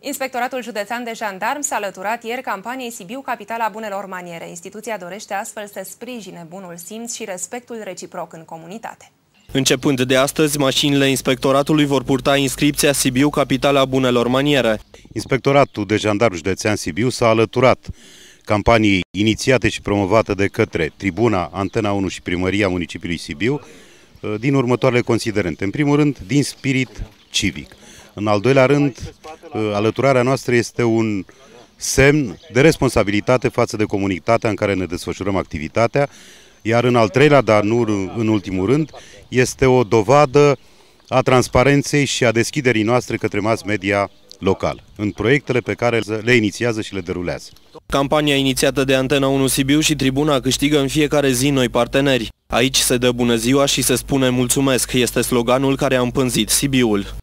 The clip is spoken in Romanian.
Inspectoratul Județean de Jandarm s-a alăturat ieri campaniei Sibiu Capitala Bunelor Maniere. Instituția dorește astfel să sprijine bunul simț și respectul reciproc în comunitate. Începând de astăzi, mașinile inspectoratului vor purta inscripția Sibiu Capitala Bunelor Maniere. Inspectoratul de Jandarm Județean Sibiu s-a alăturat campaniei inițiate și promovate de către Tribuna, Antena 1 și Primăria Municipiului Sibiu eh, din următoarele considerente. În primul rând, din spirit civic. În al doilea rând, alăturarea noastră este un semn de responsabilitate față de comunitatea în care ne desfășurăm activitatea, iar în al treilea, dar nu în ultimul rând, este o dovadă a transparenței și a deschiderii noastre către mass media local, în proiectele pe care le inițiază și le derulează. Campania inițiată de Antena 1 Sibiu și Tribuna câștigă în fiecare zi noi parteneri. Aici se dă bună ziua și se spune mulțumesc, este sloganul care a împânzit Sibiul.